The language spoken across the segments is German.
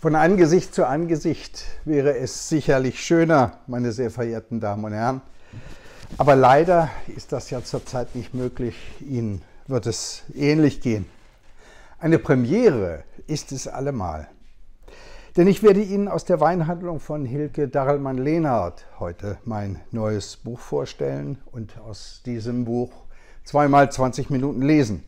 Von Angesicht zu Angesicht wäre es sicherlich schöner, meine sehr verehrten Damen und Herren. Aber leider ist das ja zurzeit nicht möglich. Ihnen wird es ähnlich gehen. Eine Premiere ist es allemal. Denn ich werde Ihnen aus der Weinhandlung von Hilke Darrellmann-Lehnhardt heute mein neues Buch vorstellen und aus diesem Buch zweimal 20 Minuten lesen.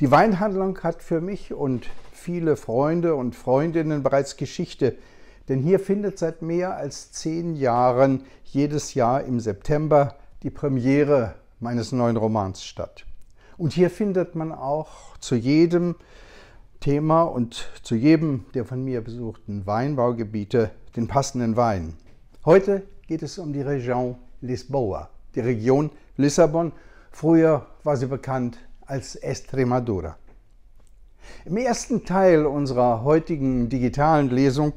Die Weinhandlung hat für mich und viele Freunde und Freundinnen bereits Geschichte, denn hier findet seit mehr als zehn Jahren jedes Jahr im September die Premiere meines neuen Romans statt. Und hier findet man auch zu jedem Thema und zu jedem der von mir besuchten Weinbaugebiete den passenden Wein. Heute geht es um die Region Lisboa, die Region Lissabon. Früher war sie bekannt als Estremadura. Im ersten Teil unserer heutigen digitalen Lesung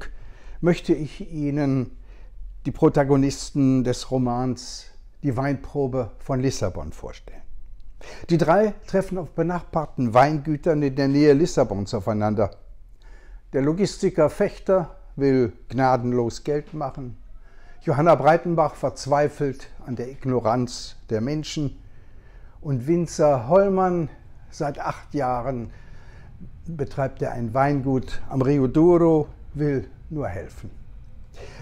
möchte ich Ihnen die Protagonisten des Romans Die Weinprobe von Lissabon vorstellen. Die drei treffen auf benachbarten Weingütern in der Nähe Lissabons aufeinander. Der Logistiker Fechter will gnadenlos Geld machen. Johanna Breitenbach verzweifelt an der Ignoranz der Menschen und Winzer Hollmann. Seit acht Jahren betreibt er ein Weingut am Rio Duro, will nur helfen.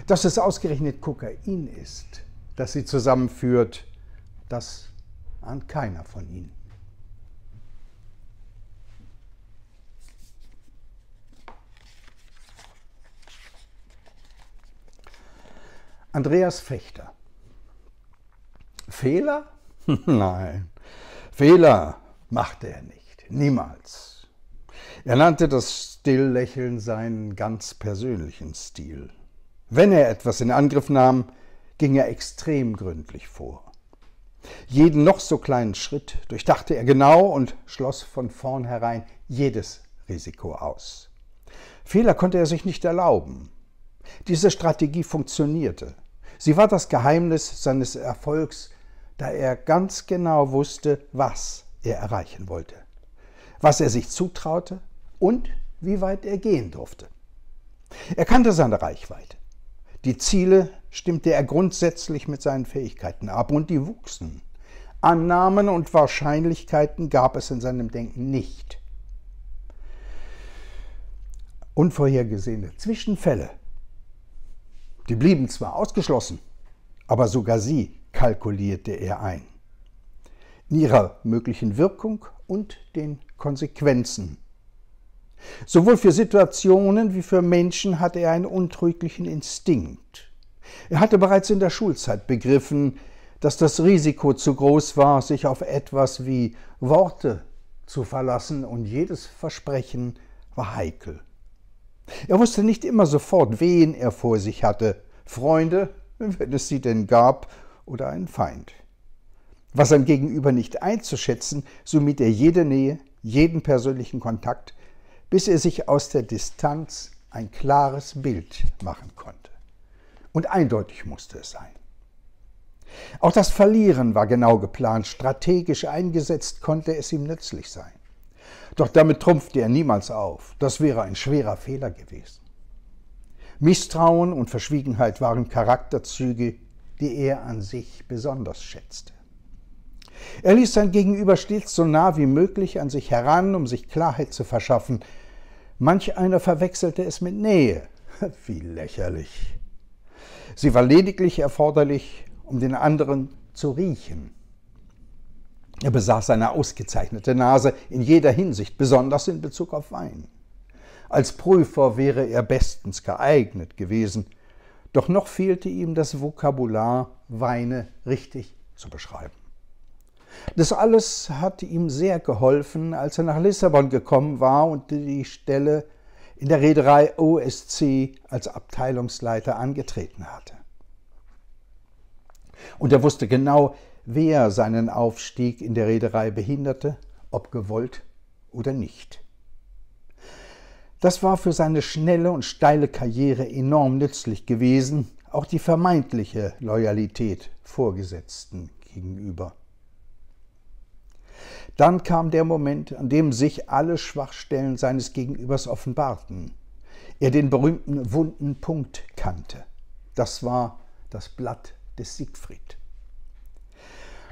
Dass es ausgerechnet Kokain ist, das sie zusammenführt, das ahnt keiner von ihnen. Andreas Fechter. Fehler? Nein. Fehler machte er nicht, niemals. Er nannte das Stilllächeln seinen ganz persönlichen Stil. Wenn er etwas in Angriff nahm, ging er extrem gründlich vor. Jeden noch so kleinen Schritt durchdachte er genau und schloss von vornherein jedes Risiko aus. Fehler konnte er sich nicht erlauben. Diese Strategie funktionierte. Sie war das Geheimnis seines Erfolgs da er ganz genau wusste, was er erreichen wollte, was er sich zutraute und wie weit er gehen durfte. Er kannte seine Reichweite. Die Ziele stimmte er grundsätzlich mit seinen Fähigkeiten ab und die wuchsen. Annahmen und Wahrscheinlichkeiten gab es in seinem Denken nicht. Unvorhergesehene Zwischenfälle, die blieben zwar ausgeschlossen, aber sogar sie kalkulierte er ein, in ihrer möglichen Wirkung und den Konsequenzen. Sowohl für Situationen wie für Menschen hatte er einen untrüglichen Instinkt. Er hatte bereits in der Schulzeit begriffen, dass das Risiko zu groß war, sich auf etwas wie Worte zu verlassen und jedes Versprechen war heikel. Er wusste nicht immer sofort, wen er vor sich hatte, Freunde, wenn es sie denn gab, oder einen Feind. Was sein Gegenüber nicht einzuschätzen, so mied er jede Nähe, jeden persönlichen Kontakt, bis er sich aus der Distanz ein klares Bild machen konnte. Und eindeutig musste es sein. Auch das Verlieren war genau geplant, strategisch eingesetzt konnte es ihm nützlich sein. Doch damit trumpfte er niemals auf, das wäre ein schwerer Fehler gewesen. Misstrauen und Verschwiegenheit waren Charakterzüge, die er an sich besonders schätzte. Er ließ sein Gegenüber stets so nah wie möglich an sich heran, um sich Klarheit zu verschaffen. Manch einer verwechselte es mit Nähe. Wie lächerlich. Sie war lediglich erforderlich, um den anderen zu riechen. Er besaß eine ausgezeichnete Nase in jeder Hinsicht, besonders in Bezug auf Wein. Als Prüfer wäre er bestens geeignet gewesen – doch noch fehlte ihm das Vokabular, Weine richtig zu beschreiben. Das alles hatte ihm sehr geholfen, als er nach Lissabon gekommen war und die Stelle in der Reederei OSC als Abteilungsleiter angetreten hatte. Und er wusste genau, wer seinen Aufstieg in der Reederei behinderte, ob gewollt oder nicht. Das war für seine schnelle und steile Karriere enorm nützlich gewesen, auch die vermeintliche Loyalität Vorgesetzten gegenüber. Dann kam der Moment, an dem sich alle Schwachstellen seines Gegenübers offenbarten. Er den berühmten wunden Punkt kannte. Das war das Blatt des Siegfried.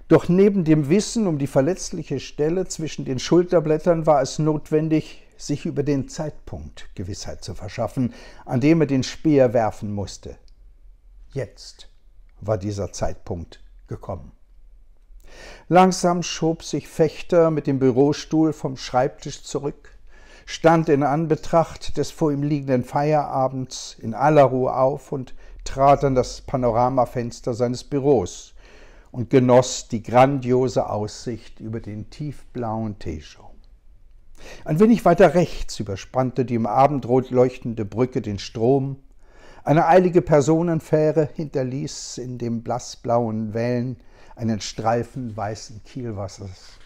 Doch neben dem Wissen um die verletzliche Stelle zwischen den Schulterblättern war es notwendig, sich über den Zeitpunkt Gewissheit zu verschaffen, an dem er den Speer werfen musste. Jetzt war dieser Zeitpunkt gekommen. Langsam schob sich Fechter mit dem Bürostuhl vom Schreibtisch zurück, stand in Anbetracht des vor ihm liegenden Feierabends in aller Ruhe auf und trat an das Panoramafenster seines Büros und genoss die grandiose Aussicht über den tiefblauen Tejo. Ein wenig weiter rechts überspannte die im Abendrot leuchtende Brücke den Strom. Eine eilige Personenfähre hinterließ in den blassblauen Wellen einen Streifen weißen Kielwassers.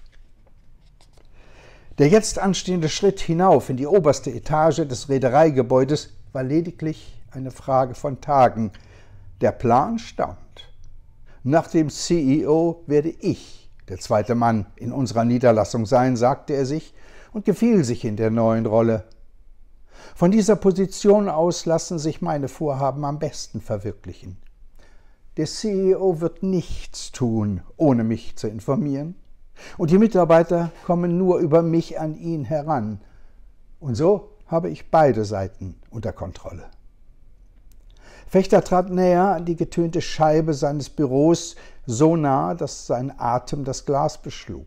Der jetzt anstehende Schritt hinauf in die oberste Etage des Reedereigebäudes war lediglich eine Frage von Tagen. Der Plan stand. Nach dem CEO werde ich der zweite Mann in unserer Niederlassung sein, sagte er sich und gefiel sich in der neuen Rolle. Von dieser Position aus lassen sich meine Vorhaben am besten verwirklichen. Der CEO wird nichts tun, ohne mich zu informieren, und die Mitarbeiter kommen nur über mich an ihn heran. Und so habe ich beide Seiten unter Kontrolle. Fechter trat näher an die getönte Scheibe seines Büros, so nah, dass sein Atem das Glas beschlug.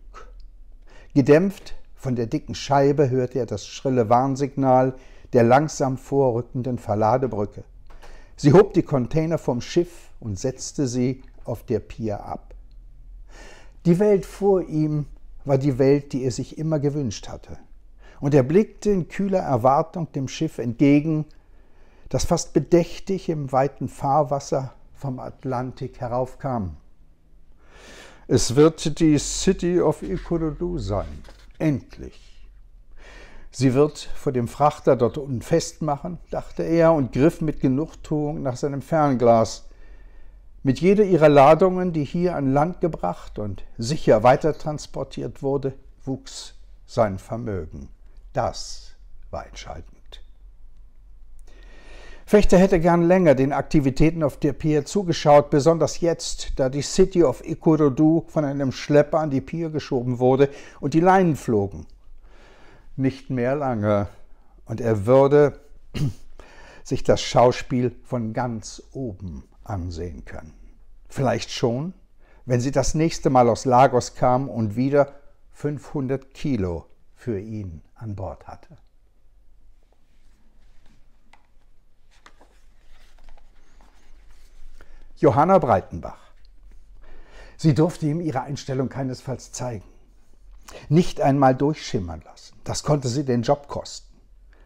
Gedämpft von der dicken Scheibe hörte er das schrille Warnsignal der langsam vorrückenden Verladebrücke. Sie hob die Container vom Schiff und setzte sie auf der Pier ab. Die Welt vor ihm war die Welt, die er sich immer gewünscht hatte. Und er blickte in kühler Erwartung dem Schiff entgegen, das fast bedächtig im weiten Fahrwasser vom Atlantik heraufkam. Es wird die City of Ikolodou sein, endlich. Sie wird vor dem Frachter dort unten festmachen, dachte er und griff mit Genugtuung nach seinem Fernglas. Mit jeder ihrer Ladungen, die hier an Land gebracht und sicher weitertransportiert wurde, wuchs sein Vermögen. Das war entscheidend. Fechter hätte gern länger den Aktivitäten auf der Pier zugeschaut, besonders jetzt, da die City of Ikurudu von einem Schlepper an die Pier geschoben wurde und die Leinen flogen. Nicht mehr lange, und er würde sich das Schauspiel von ganz oben ansehen können. Vielleicht schon, wenn sie das nächste Mal aus Lagos kam und wieder 500 Kilo für ihn an Bord hatte. Johanna Breitenbach. Sie durfte ihm ihre Einstellung keinesfalls zeigen, nicht einmal durchschimmern lassen. Das konnte sie den Job kosten.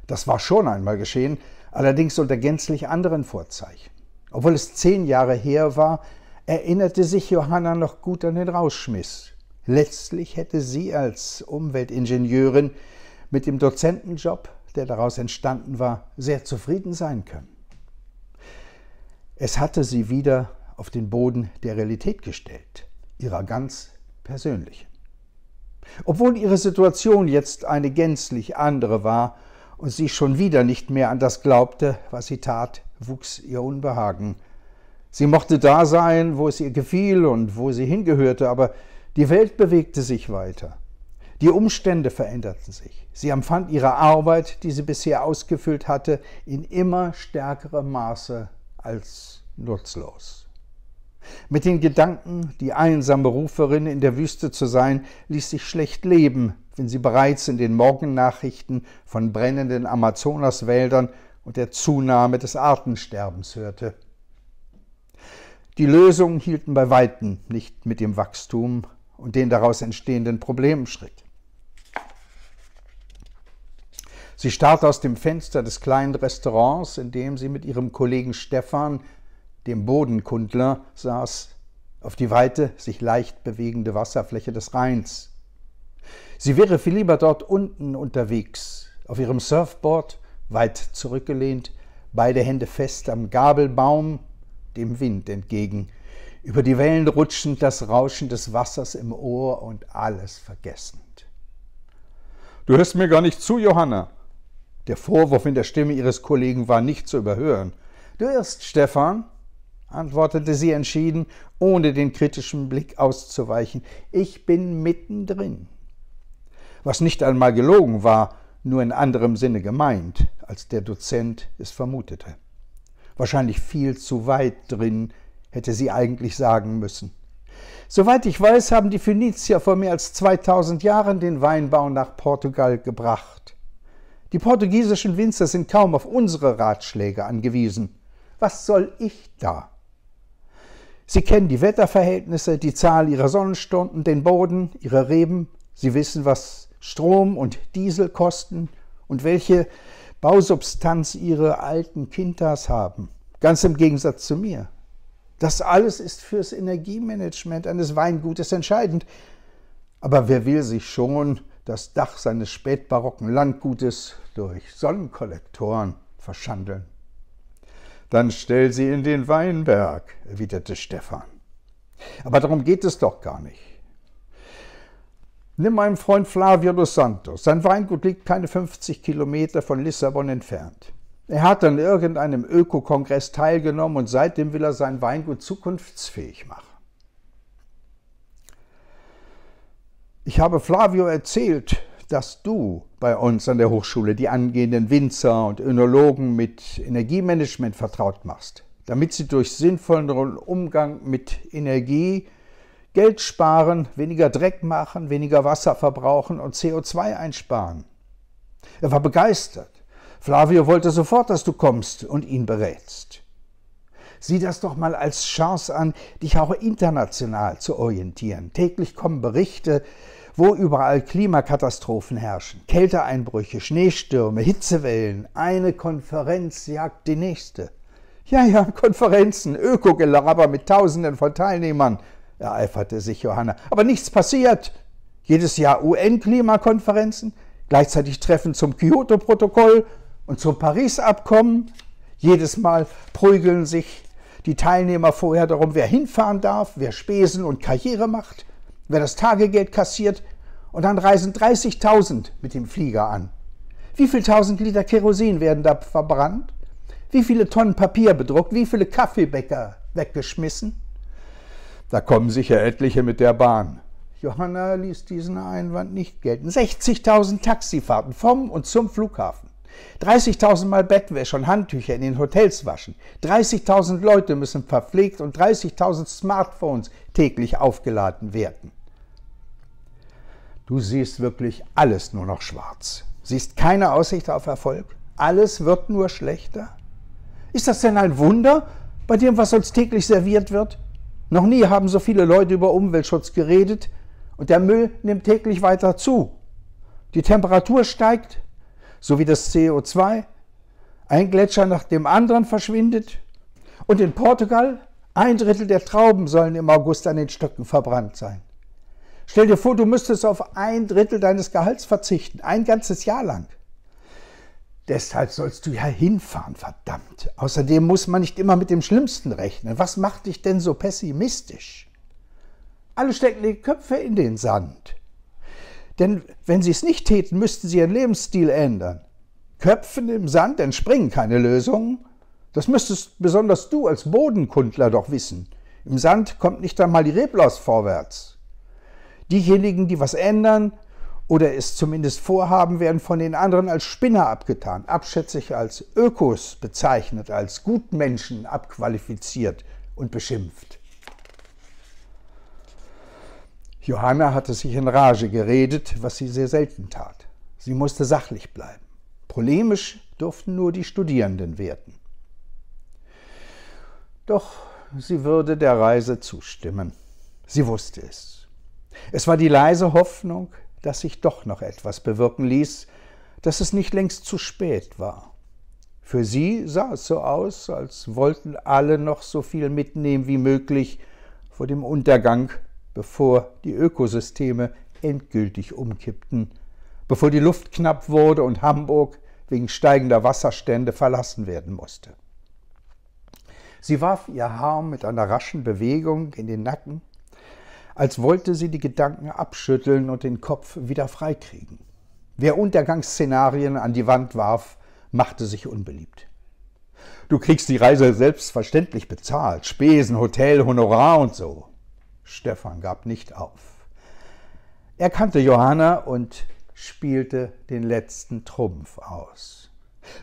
Das war schon einmal geschehen, allerdings unter gänzlich anderen Vorzeichen. Obwohl es zehn Jahre her war, erinnerte sich Johanna noch gut an den Rauschmiss. Letztlich hätte sie als Umweltingenieurin mit dem Dozentenjob, der daraus entstanden war, sehr zufrieden sein können. Es hatte sie wieder auf den Boden der Realität gestellt, ihrer ganz persönlichen. Obwohl ihre Situation jetzt eine gänzlich andere war und sie schon wieder nicht mehr an das glaubte, was sie tat, wuchs ihr Unbehagen. Sie mochte da sein, wo es ihr gefiel und wo sie hingehörte, aber die Welt bewegte sich weiter. Die Umstände veränderten sich. Sie empfand ihre Arbeit, die sie bisher ausgefüllt hatte, in immer stärkerem Maße als nutzlos. Mit den Gedanken, die einsame Ruferin in der Wüste zu sein, ließ sich schlecht leben, wenn sie bereits in den Morgennachrichten von brennenden Amazonaswäldern und der Zunahme des Artensterbens hörte. Die Lösungen hielten bei weitem nicht mit dem Wachstum und den daraus entstehenden Problemen Schritt. Sie starrte aus dem Fenster des kleinen Restaurants, in dem sie mit ihrem Kollegen Stefan, dem Bodenkundler, saß, auf die weite, sich leicht bewegende Wasserfläche des Rheins. Sie wäre viel lieber dort unten unterwegs, auf ihrem Surfboard, weit zurückgelehnt, beide Hände fest am Gabelbaum, dem Wind entgegen, über die Wellen rutschend, das Rauschen des Wassers im Ohr und alles vergessend. Du hörst mir gar nicht zu, Johanna, der Vorwurf in der Stimme ihres Kollegen war nicht zu überhören. Du irrst, Stefan, antwortete sie entschieden, ohne den kritischen Blick auszuweichen. Ich bin mittendrin. Was nicht einmal gelogen war, nur in anderem Sinne gemeint, als der Dozent es vermutete. Wahrscheinlich viel zu weit drin, hätte sie eigentlich sagen müssen. Soweit ich weiß, haben die Phönizier vor mehr als 2000 Jahren den Weinbau nach Portugal gebracht. Die portugiesischen Winzer sind kaum auf unsere Ratschläge angewiesen. Was soll ich da? Sie kennen die Wetterverhältnisse, die Zahl ihrer Sonnenstunden, den Boden, ihre Reben. Sie wissen, was Strom und Diesel kosten und welche Bausubstanz ihre alten Kintas haben. Ganz im Gegensatz zu mir. Das alles ist fürs Energiemanagement eines Weingutes entscheidend. Aber wer will sich schon das Dach seines spätbarocken Landgutes durch Sonnenkollektoren verschandeln. Dann stell sie in den Weinberg, erwiderte Stefan. Aber darum geht es doch gar nicht. Nimm meinen Freund Flavio dos Santos. Sein Weingut liegt keine 50 Kilometer von Lissabon entfernt. Er hat an irgendeinem Ökokongress teilgenommen und seitdem will er sein Weingut zukunftsfähig machen. Ich habe Flavio erzählt, dass du bei uns an der Hochschule die angehenden Winzer und Önologen mit Energiemanagement vertraut machst, damit sie durch sinnvolleren Umgang mit Energie Geld sparen, weniger Dreck machen, weniger Wasser verbrauchen und CO2 einsparen. Er war begeistert. Flavio wollte sofort, dass du kommst und ihn berätst. Sieh das doch mal als Chance an, dich auch international zu orientieren. Täglich kommen Berichte, wo überall Klimakatastrophen herrschen, Kälteeinbrüche, Schneestürme, Hitzewellen, eine Konferenz jagt die nächste. Ja, ja, Konferenzen, Ökogelaber mit Tausenden von Teilnehmern, ereiferte sich Johanna. Aber nichts passiert. Jedes Jahr UN-Klimakonferenzen, gleichzeitig Treffen zum Kyoto-Protokoll und zum Paris-Abkommen. Jedes Mal prügeln sich die Teilnehmer vorher darum, wer hinfahren darf, wer Spesen und Karriere macht wer das Tagegeld kassiert, und dann reisen 30.000 mit dem Flieger an. Wie viele tausend Liter Kerosin werden da verbrannt? Wie viele Tonnen Papier bedruckt? Wie viele Kaffeebäcker weggeschmissen? Da kommen sicher etliche mit der Bahn. Johanna ließ diesen Einwand nicht gelten. 60.000 Taxifahrten vom und zum Flughafen. 30.000 Mal Bettwäsche und Handtücher in den Hotels waschen. 30.000 Leute müssen verpflegt und 30.000 Smartphones täglich aufgeladen werden. Du siehst wirklich alles nur noch schwarz. Siehst keine Aussicht auf Erfolg. Alles wird nur schlechter. Ist das denn ein Wunder bei dem, was uns täglich serviert wird? Noch nie haben so viele Leute über Umweltschutz geredet und der Müll nimmt täglich weiter zu. Die Temperatur steigt, sowie das CO2. Ein Gletscher nach dem anderen verschwindet. Und in Portugal ein Drittel der Trauben sollen im August an den Stöcken verbrannt sein. Stell dir vor, du müsstest auf ein Drittel deines Gehalts verzichten, ein ganzes Jahr lang. Deshalb sollst du ja hinfahren, verdammt. Außerdem muss man nicht immer mit dem Schlimmsten rechnen. Was macht dich denn so pessimistisch? Alle stecken die Köpfe in den Sand. Denn wenn sie es nicht täten, müssten sie ihren Lebensstil ändern. Köpfen im Sand entspringen keine Lösungen. Das müsstest besonders du als Bodenkundler doch wissen. Im Sand kommt nicht einmal die Reblaus vorwärts. Diejenigen, die was ändern oder es zumindest vorhaben, werden von den anderen als Spinner abgetan, abschätzig als Ökos bezeichnet, als Gutmenschen abqualifiziert und beschimpft. Johanna hatte sich in Rage geredet, was sie sehr selten tat. Sie musste sachlich bleiben. Polemisch durften nur die Studierenden werden. Doch sie würde der Reise zustimmen. Sie wusste es. Es war die leise Hoffnung, dass sich doch noch etwas bewirken ließ, dass es nicht längst zu spät war. Für sie sah es so aus, als wollten alle noch so viel mitnehmen wie möglich vor dem Untergang, bevor die Ökosysteme endgültig umkippten, bevor die Luft knapp wurde und Hamburg wegen steigender Wasserstände verlassen werden musste. Sie warf ihr Haar mit einer raschen Bewegung in den Nacken als wollte sie die Gedanken abschütteln und den Kopf wieder freikriegen. Wer Untergangsszenarien an die Wand warf, machte sich unbeliebt. Du kriegst die Reise selbstverständlich bezahlt, Spesen, Hotel, Honorar und so. Stefan gab nicht auf. Er kannte Johanna und spielte den letzten Trumpf aus.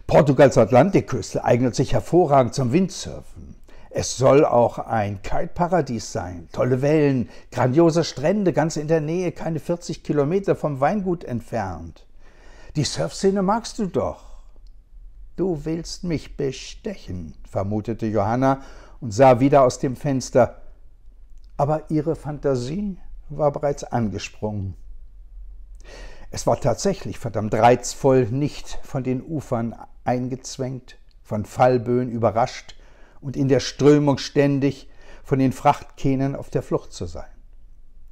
Portugals Atlantikküste eignet sich hervorragend zum Windsurfen. Es soll auch ein Kite-Paradies sein. Tolle Wellen, grandiose Strände ganz in der Nähe, keine 40 Kilometer vom Weingut entfernt. Die Surfszene magst du doch. Du willst mich bestechen, vermutete Johanna und sah wieder aus dem Fenster. Aber ihre Fantasie war bereits angesprungen. Es war tatsächlich verdammt reizvoll, nicht von den Ufern eingezwängt, von Fallböen überrascht, und in der Strömung ständig von den Frachtkähnen auf der Flucht zu sein.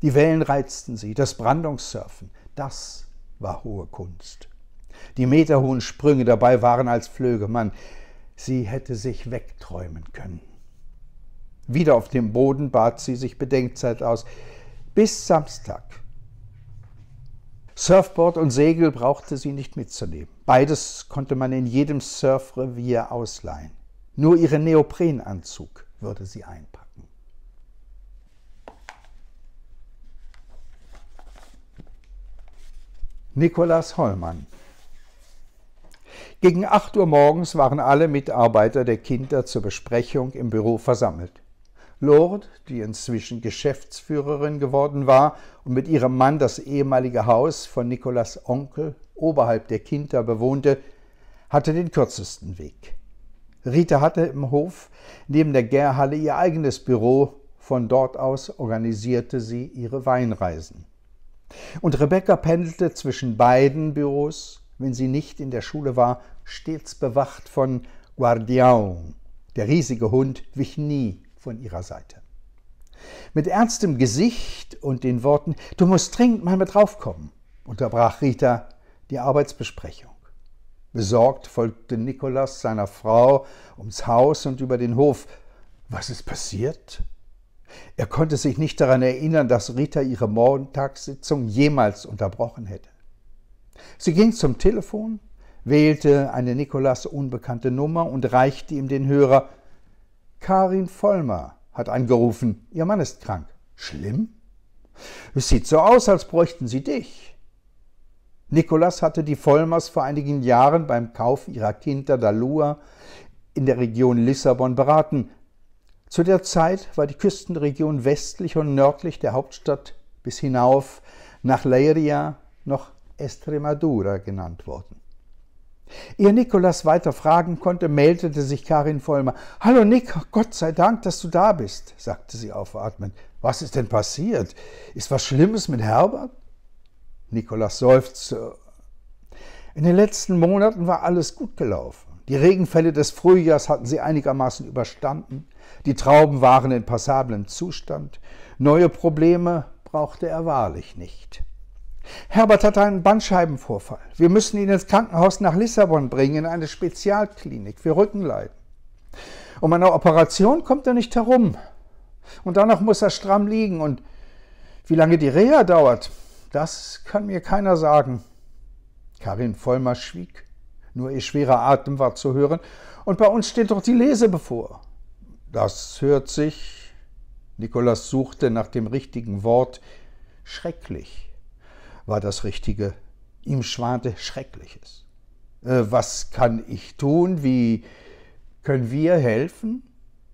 Die Wellen reizten sie, das Brandungssurfen, das war hohe Kunst. Die meterhohen Sprünge dabei waren als Flöge, Mann, sie hätte sich wegträumen können. Wieder auf dem Boden bat sie sich Bedenkzeit aus, bis Samstag. Surfboard und Segel brauchte sie nicht mitzunehmen. Beides konnte man in jedem Surfrevier ausleihen. Nur ihren Neoprenanzug würde sie einpacken. Nikolaus Hollmann gegen 8 Uhr morgens waren alle Mitarbeiter der Kinder zur Besprechung im Büro versammelt. Lord, die inzwischen Geschäftsführerin geworden war und mit ihrem Mann das ehemalige Haus von Nikolas Onkel oberhalb der Kinder bewohnte, hatte den kürzesten Weg. Rita hatte im Hof neben der Gärhalle ihr eigenes Büro. Von dort aus organisierte sie ihre Weinreisen. Und Rebecca pendelte zwischen beiden Büros, wenn sie nicht in der Schule war, stets bewacht von Guardião. Der riesige Hund wich nie von ihrer Seite. Mit ernstem Gesicht und den Worten Du musst dringend mal mit draufkommen, unterbrach Rita die Arbeitsbesprechung. Besorgt folgte Nikolas seiner Frau ums Haus und über den Hof. Was ist passiert? Er konnte sich nicht daran erinnern, dass Rita ihre Montagssitzung jemals unterbrochen hätte. Sie ging zum Telefon, wählte eine Nikolas unbekannte Nummer und reichte ihm den Hörer. Karin Vollmer hat angerufen. Ihr Mann ist krank. Schlimm? Es sieht so aus, als bräuchten Sie dich. Nikolas hatte die Vollmers vor einigen Jahren beim Kauf ihrer Kinder d'Alua in der Region Lissabon beraten. Zu der Zeit war die Küstenregion westlich und nördlich der Hauptstadt bis hinauf nach Leiria noch Estremadura genannt worden. Ehe Nikolas weiter fragen konnte, meldete sich Karin Vollmer. Hallo Nick, Gott sei Dank, dass du da bist, sagte sie aufatmend. Was ist denn passiert? Ist was Schlimmes mit Herbert? Nikolas seufzte. In den letzten Monaten war alles gut gelaufen. Die Regenfälle des Frühjahrs hatten sie einigermaßen überstanden. Die Trauben waren in passablem Zustand. Neue Probleme brauchte er wahrlich nicht. Herbert hatte einen Bandscheibenvorfall. Wir müssen ihn ins Krankenhaus nach Lissabon bringen, in eine Spezialklinik für Rückenleiden. Um eine Operation kommt er nicht herum. Und danach muss er stramm liegen. Und wie lange die Reha dauert, das kann mir keiner sagen. Karin Vollmer schwieg. Nur ihr schwerer Atem war zu hören. Und bei uns steht doch die Lese bevor. Das hört sich, Nikolas suchte nach dem richtigen Wort, schrecklich war das Richtige. Ihm schwante Schreckliches. Äh, was kann ich tun? Wie können wir helfen?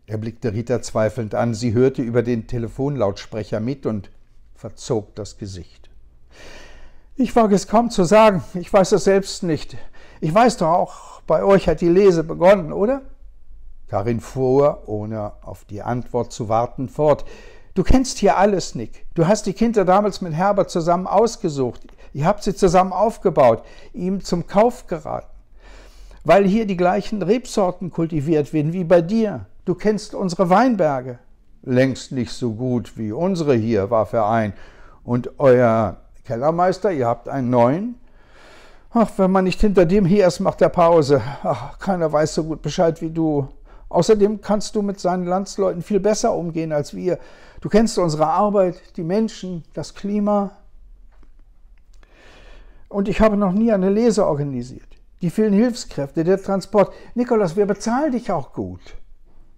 Er blickte Rita zweifelnd an. Sie hörte über den Telefonlautsprecher mit und verzog das Gesicht. Ich wage es kaum zu sagen, ich weiß es selbst nicht. Ich weiß doch auch, bei euch hat die Lese begonnen, oder? Karin fuhr, ohne auf die Antwort zu warten, fort. Du kennst hier alles, Nick. Du hast die Kinder damals mit Herbert zusammen ausgesucht. Ihr habt sie zusammen aufgebaut, ihm zum Kauf geraten. Weil hier die gleichen Rebsorten kultiviert werden wie bei dir. Du kennst unsere Weinberge. Längst nicht so gut wie unsere hier, warf er ein. Und euer Kellermeister, ihr habt einen neuen. Ach, wenn man nicht hinter dem hier ist, macht er Pause. Ach, keiner weiß so gut Bescheid wie du. Außerdem kannst du mit seinen Landsleuten viel besser umgehen als wir. Du kennst unsere Arbeit, die Menschen, das Klima. Und ich habe noch nie eine Lese organisiert. Die vielen Hilfskräfte, der Transport. Nikolas, wir bezahlen dich auch gut.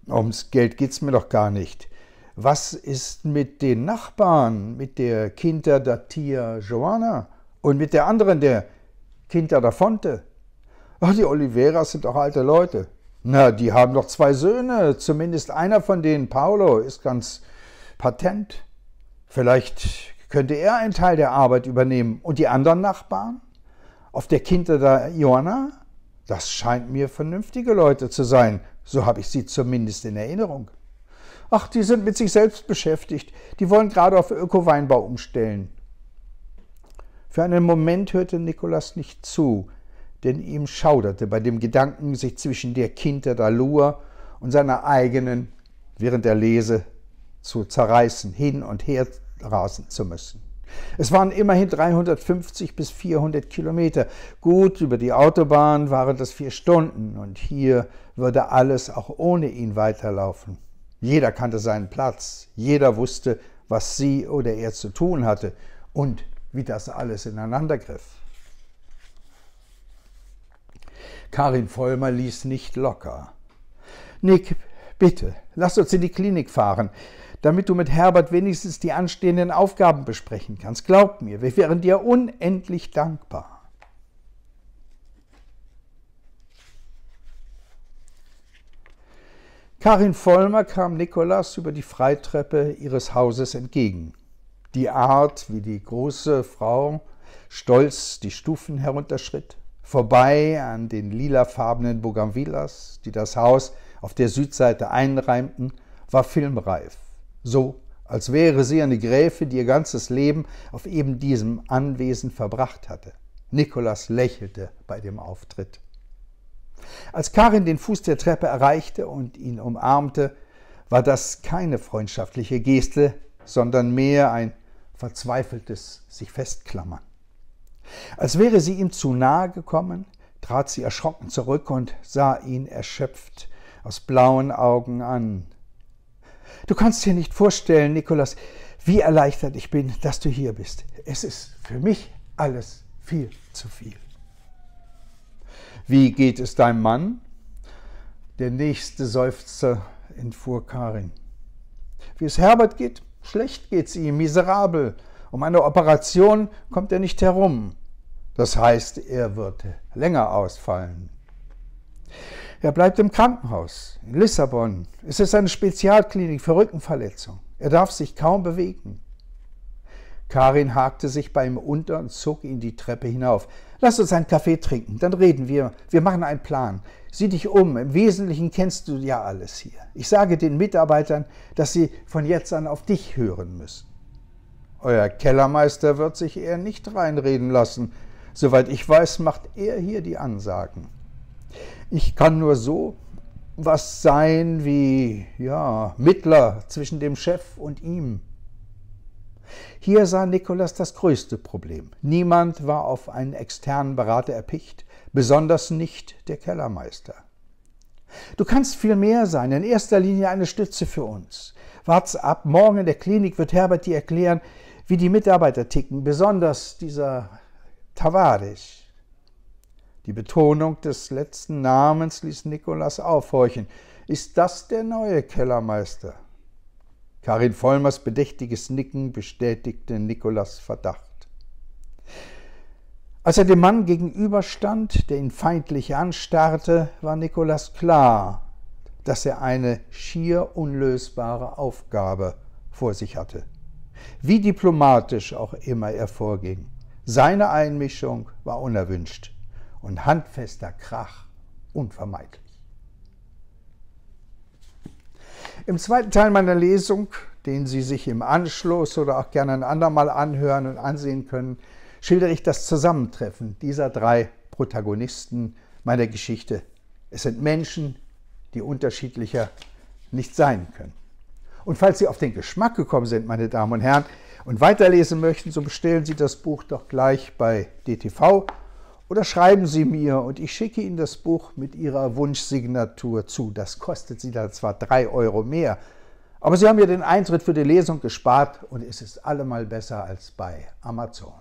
Ums Geld geht's mir doch gar nicht was ist mit den Nachbarn, mit der Kinder da Tia Joana und mit der anderen, der Kinder da Fonte? Ach, die Oliveras sind doch alte Leute. Na, die haben doch zwei Söhne, zumindest einer von denen, Paolo, ist ganz patent. Vielleicht könnte er einen Teil der Arbeit übernehmen und die anderen Nachbarn? Auf der Kinder da Joana? Das scheint mir vernünftige Leute zu sein, so habe ich sie zumindest in Erinnerung. Ach, die sind mit sich selbst beschäftigt. Die wollen gerade auf Öko-Weinbau umstellen. Für einen Moment hörte Nikolas nicht zu, denn ihm schauderte bei dem Gedanken, sich zwischen der Kinter Dalur und seiner eigenen, während er lese, zu zerreißen, hin und her rasen zu müssen. Es waren immerhin 350 bis 400 Kilometer. Gut, über die Autobahn waren das vier Stunden und hier würde alles auch ohne ihn weiterlaufen. Jeder kannte seinen Platz, jeder wusste, was sie oder er zu tun hatte und wie das alles ineinandergriff. Karin Vollmer ließ nicht locker. Nick, bitte, lass uns in die Klinik fahren, damit du mit Herbert wenigstens die anstehenden Aufgaben besprechen kannst. Glaub mir, wir wären dir unendlich dankbar. Karin Vollmer kam Nikolas über die Freitreppe ihres Hauses entgegen. Die Art, wie die große Frau stolz die Stufen herunterschritt, vorbei an den lilafarbenen Bougainvillas, die das Haus auf der Südseite einreimten, war filmreif. So, als wäre sie eine Gräfin, die ihr ganzes Leben auf eben diesem Anwesen verbracht hatte. Nikolas lächelte bei dem Auftritt. Als Karin den Fuß der Treppe erreichte und ihn umarmte, war das keine freundschaftliche Geste, sondern mehr ein verzweifeltes sich festklammern. Als wäre sie ihm zu nahe gekommen, trat sie erschrocken zurück und sah ihn erschöpft aus blauen Augen an. Du kannst dir nicht vorstellen, Nikolas, wie erleichtert ich bin, dass du hier bist. Es ist für mich alles viel zu viel. Wie geht es deinem Mann? Der nächste Seufzer entfuhr Karin. Wie es Herbert geht, schlecht geht's ihm, miserabel. Um eine Operation kommt er nicht herum. Das heißt, er wird länger ausfallen. Er bleibt im Krankenhaus in Lissabon. Es ist eine Spezialklinik für Rückenverletzungen. Er darf sich kaum bewegen. Karin hakte sich bei ihm unter und zog ihn die Treppe hinauf. Lass uns einen Kaffee trinken, dann reden wir. Wir machen einen Plan. Sieh dich um. Im Wesentlichen kennst du ja alles hier. Ich sage den Mitarbeitern, dass sie von jetzt an auf dich hören müssen. Euer Kellermeister wird sich eher nicht reinreden lassen. Soweit ich weiß, macht er hier die Ansagen. Ich kann nur so was sein wie, ja, Mittler zwischen dem Chef und ihm. Hier sah Nikolas das größte Problem. Niemand war auf einen externen Berater erpicht, besonders nicht der Kellermeister. Du kannst viel mehr sein, in erster Linie eine Stütze für uns. Wart's ab, morgen in der Klinik wird Herbert dir erklären, wie die Mitarbeiter ticken, besonders dieser Tavares. Die Betonung des letzten Namens ließ Nikolas aufhorchen. Ist das der neue Kellermeister? Karin Vollmers bedächtiges Nicken bestätigte Nikolas Verdacht. Als er dem Mann gegenüberstand, der ihn feindlich anstarrte, war Nikolas klar, dass er eine schier unlösbare Aufgabe vor sich hatte. Wie diplomatisch auch immer er vorging, seine Einmischung war unerwünscht und handfester Krach unvermeidlich. Im zweiten Teil meiner Lesung, den Sie sich im Anschluss oder auch gerne ein andermal anhören und ansehen können, schildere ich das Zusammentreffen dieser drei Protagonisten meiner Geschichte. Es sind Menschen, die unterschiedlicher nicht sein können. Und falls Sie auf den Geschmack gekommen sind, meine Damen und Herren, und weiterlesen möchten, so bestellen Sie das Buch doch gleich bei DTV oder schreiben Sie mir und ich schicke Ihnen das Buch mit Ihrer Wunschsignatur zu. Das kostet Sie dann zwar drei Euro mehr, aber Sie haben ja den Eintritt für die Lesung gespart und es ist allemal besser als bei Amazon.